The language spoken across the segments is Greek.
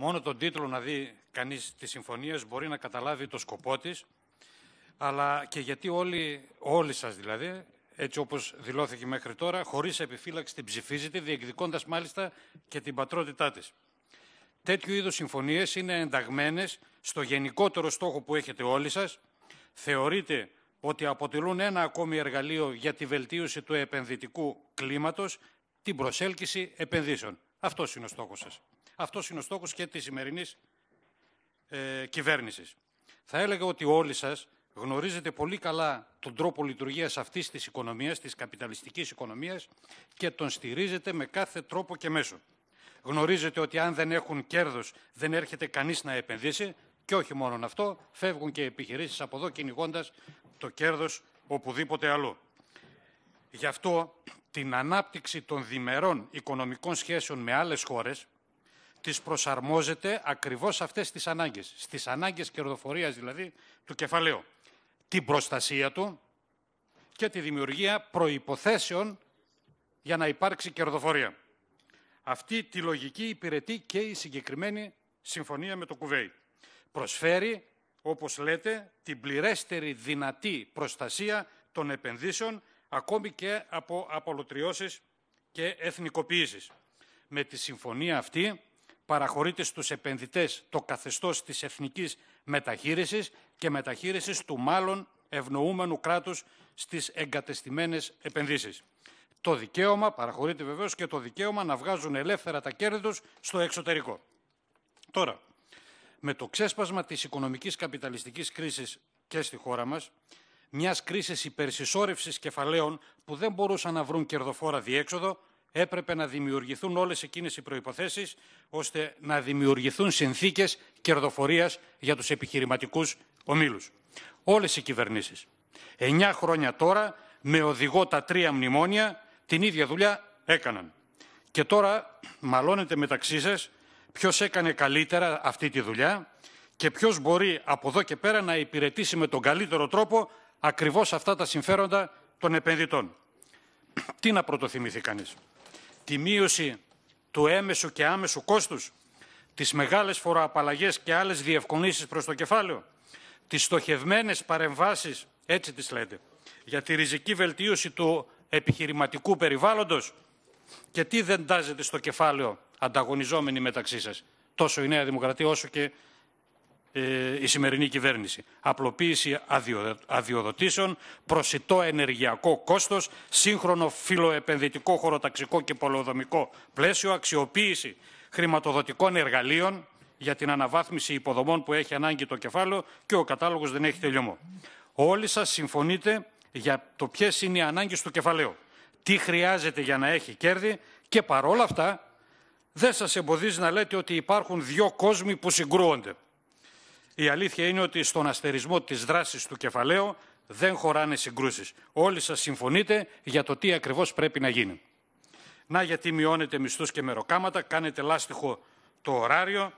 μόνο τον τίτλο να δει κανείς τη συμφωνίες μπορεί να καταλάβει το σκοπό της, αλλά και γιατί όλοι, όλοι σας δηλαδή, έτσι όπως δηλώθηκε μέχρι τώρα, χωρίς επιφύλαξη την ψηφίζετε, διεκδικώντας μάλιστα και την πατρότητά της. Τέτοιου είδους συμφωνίες είναι ενταγμένες στο γενικότερο στόχο που έχετε όλοι σας. Θεωρείτε ότι αποτελούν ένα ακόμη εργαλείο για τη βελτίωση του επενδυτικού κλίματος, την προσέλκυση επενδύσεων. Αυτός είναι ο στόχος σας. Αυτός είναι ο στόχος και της σημερινής ε, κυβέρνησης. Θα έλεγα ότι όλοι σας γνωρίζετε πολύ καλά τον τρόπο λειτουργίας αυτής της οικονομίας, της καπιταλιστικής οικονομίας και τον στηρίζετε με κάθε τρόπο και μέσο. Γνωρίζετε ότι αν δεν έχουν κέρδος, δεν έρχεται κανείς να επενδύσει. Και όχι μόνο αυτό, φεύγουν και οι επιχειρήσεις από εδώ κυνηγώντας το κέρδος οπουδήποτε αλλού. Γι' αυτό την ανάπτυξη των διμερών οικονομικών σχέσεων με άλλες χώρες, τις προσαρμόζεται ακριβώς αυτές τις ανάγκες. Στις ανάγκες κερδοφορίας δηλαδή του κεφαλαίου. Την προστασία του και τη δημιουργία προϋποθέσεων για να υπάρξει κερδοφορία. Αυτή τη λογική υπηρετεί και η συγκεκριμένη συμφωνία με το Κουβέι. Προσφέρει, όπως λέτε, την πληρέστερη δυνατή προστασία των επενδύσεων ακόμη και από απολωτριώσεις και εθνικοποιήσεις. Με τη συμφωνία αυτή παραχωρείται στους επενδυτές το καθεστώς της εθνικής μεταχείρισης και μεταχείρισης του μάλλον ευνοούμενου κράτους στις εγκατεστημένες επενδύσεις. Το δικαίωμα, παραχωρείται βεβαίως και το δικαίωμα να βγάζουν ελεύθερα τα κέρδη τους στο εξωτερικό. Τώρα, με το ξέσπασμα της οικονομικής καπιταλιστικής κρίσης και στη χώρα μας, μιας κρίσης υπερσυσσόρευσης κεφαλαίων που δεν μπορούσαν να βρουν κερδοφόρα διέξοδο, έπρεπε να δημιουργηθούν όλες εκείνες οι προϋποθέσεις ώστε να δημιουργηθούν συνθήκες κερδοφορίας για τους επιχειρηματικούς ομίλους. Όλες οι κυβερνήσεις. Εννιά χρόνια τώρα, με οδηγό τα τρία μνημόνια, την ίδια δουλειά έκαναν. Και τώρα μαλώνετε μεταξύ σας ποιος έκανε καλύτερα αυτή τη δουλειά και ποιος μπορεί από εδώ και πέρα να υπηρετήσει με τον καλύτερο τρόπο ακριβώς αυτά τα συμφέροντα των επενδυτών. Τι να πρωτοθυμηθεί κανείς τη μείωση του έμεσου και άμεσου κόστους, τις μεγάλες φοροαπαλλαγές και άλλες διευκονήσεις προς το κεφάλαιο, τις στοχευμένες παρεμβάσεις, έτσι τις λέτε, για τη ριζική βελτίωση του επιχειρηματικού περιβάλλοντος και τι δεν τάζεται στο κεφάλαιο ανταγωνιζόμενοι μεταξύ σας. Τόσο η Νέα Δημοκρατία όσο και ε, η σημερινή κυβέρνηση. Απλοποίηση αδειοδοτήσεων, προσιτό ενεργειακό κόστος, σύγχρονο φιλοεπενδυτικό χωροταξικό και πολεοδομικό πλαίσιο, αξιοποίηση χρηματοδοτικών εργαλείων για την αναβάθμιση υποδομών που έχει ανάγκη το κεφάλαιο και ο κατάλογος δεν έχει τελειωμό. Όλοι σας συμφωνείτε για το ποιες είναι οι ανάγκες του κεφαλαίου, τι χρειάζεται για να έχει κέρδη και παρόλα αυτά δεν σας εμποδίζει να λέτε ότι υπάρχουν δύο κόσμοι που συγκρούονται. Η αλήθεια είναι ότι στον αστερισμό της δράσης του κεφαλαίου δεν χωράνε συγκρούσεις. Όλοι σας συμφωνείτε για το τι ακριβώς πρέπει να γίνει. Να γιατί μειώνετε μισθούς και μεροκάματα, κάνετε λάστιχο το ωράριο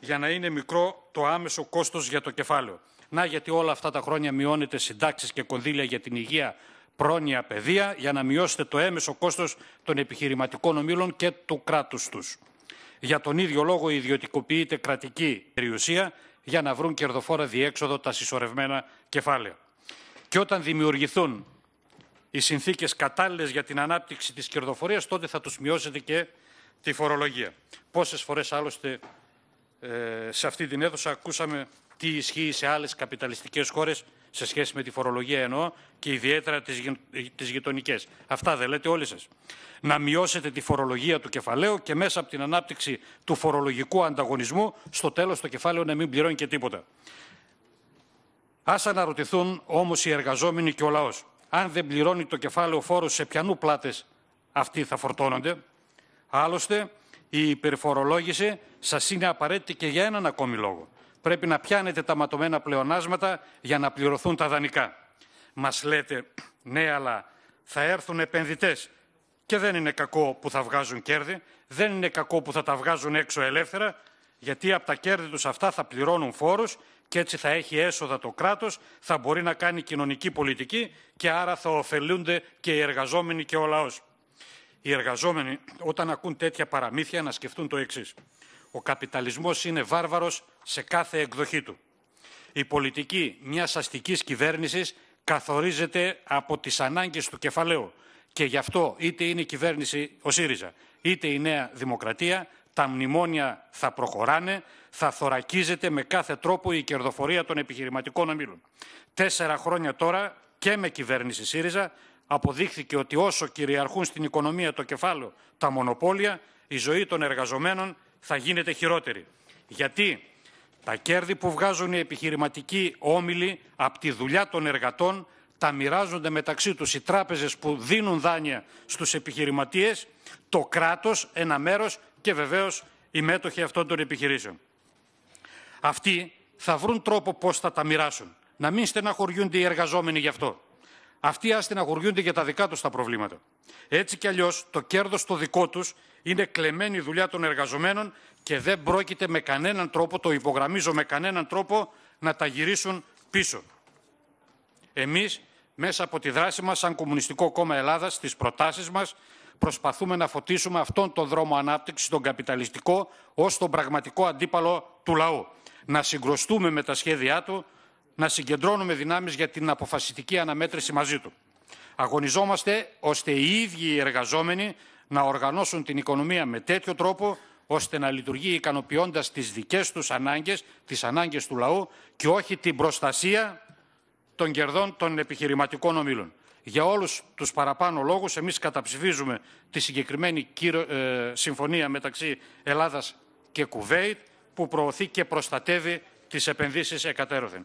για να είναι μικρό το άμεσο κόστος για το κεφάλαιο. Να γιατί όλα αυτά τα χρόνια μειώνετε συντάξεις και κονδύλια για την υγεία, πρόνοια, παιδεία για να μειώσετε το έμεσο κόστος των επιχειρηματικών ομίλων και του κράτους τους. Για τον ίδιο λόγο ιδιωτικοποιείται κρατική περιουσία για να βρουν κερδοφόρα διέξοδο τα συσσωρευμένα κεφάλαια. Και όταν δημιουργηθούν οι συνθήκες κατάλληλες για την ανάπτυξη της κερδοφορίας, τότε θα τους μειώσετε και τη φορολογία. Πόσες φορές άλλωστε ε, σε αυτή την αίθουσα ακούσαμε τι ισχύει σε άλλες καπιταλιστικές χώρες σε σχέση με τη φορολογία εννοώ και ιδιαίτερα τις, τις γειτονικές. Αυτά δεν λέτε όλοι σας. Να μειώσετε τη φορολογία του κεφαλαίου και μέσα από την ανάπτυξη του φορολογικού ανταγωνισμού στο τέλος το κεφάλαιο να μην πληρώνει και τίποτα. Ας αναρωτηθούν όμως οι εργαζόμενοι και ο λαός. Αν δεν πληρώνει το κεφάλαιο φόρο σε πιανού πλάτες αυτοί θα φορτώνονται. Άλλωστε, η υπερφορολόγηση σας είναι απαραίτητη και για έναν ακόμη λόγο πρέπει να πιάνετε τα ματωμένα πλεονάσματα για να πληρωθούν τα δανεικά. Μας λέτε, ναι, αλλά θα έρθουν επενδυτές και δεν είναι κακό που θα βγάζουν κέρδη, δεν είναι κακό που θα τα βγάζουν έξω ελεύθερα, γιατί από τα κέρδη τους αυτά θα πληρώνουν φόρους και έτσι θα έχει έσοδα το κράτος, θα μπορεί να κάνει κοινωνική πολιτική και άρα θα ωφελούνται και οι εργαζόμενοι και ο λαός. Οι εργαζόμενοι όταν ακούν τέτοια παραμύθια να σκεφτούν το εξής. Ο καπιταλισμός είναι βάρβαρος σε κάθε εκδοχή του. Η πολιτική μιας αστικής κυβέρνησης καθορίζεται από τις ανάγκες του κεφαλαίου και γι' αυτό είτε είναι η κυβέρνηση ο ΣΥΡΙΖΑ, είτε η Νέα Δημοκρατία, τα μνημόνια θα προχωράνε, θα θωρακίζεται με κάθε τρόπο η κερδοφορία των επιχειρηματικών ομίλων. Τέσσερα χρόνια τώρα και με κυβέρνηση ΣΥΡΙΖΑ αποδείχθηκε ότι όσο κυριαρχούν στην οικονομία το κεφάλαιο τα μονοπόλια, η ζωή των εργαζομένων θα γίνεται χειρότερη. Γιατί τα κέρδη που βγάζουν οι επιχειρηματικοί όμιλοι από τη δουλειά των εργατών τα μοιράζονται μεταξύ τους οι τράπεζες που δίνουν δάνεια στους επιχειρηματίες, το κράτος ένα μέρος και βεβαίως οι μέτοχοι αυτών των επιχειρήσεων. Αυτοί θα βρουν τρόπο πώς θα τα μοιράσουν, να μην στεναχωριούνται οι εργαζόμενοι γι' αυτό. Αυτοί αστεναχωριούνται για τα δικά τους τα προβλήματα. Έτσι κι αλλιώς το κέρδος το δικό τους είναι κλεμμένη δουλειά των εργαζομένων και δεν πρόκειται με κανέναν τρόπο, το υπογραμμίζω με κανέναν τρόπο, να τα γυρίσουν πίσω. Εμείς, μέσα από τη δράση μας, σαν Κομμουνιστικό Κόμμα Ελλάδας, στις προτάσεις μας, προσπαθούμε να φωτίσουμε αυτόν τον δρόμο ανάπτυξης, τον καπιταλιστικό, ως τον πραγματικό αντίπαλο του λαού. Να συγκροστούμε με τα σχέδιά του, να συγκεντρώνουμε δυνάμεις για την αποφασιστική αναμέτρηση μαζί του. Αγωνιζόμαστε ώστε οι ίδιοι οι εργαζόμενοι να οργανώσουν την οικονομία με τέτοιο τρόπο ώστε να λειτουργεί ικανοποιώντας τις δικές τους ανάγκες, τις ανάγκες του λαού και όχι την προστασία των κερδών των επιχειρηματικών ομίλων. Για όλους τους παραπάνω λόγους εμείς καταψηφίζουμε τη συγκεκριμένη ε, συμφωνία μεταξύ Ελλάδας και Κουβέιτ που προωθεί και προστατεύει τις επενδύσεις εκατέρωθεν.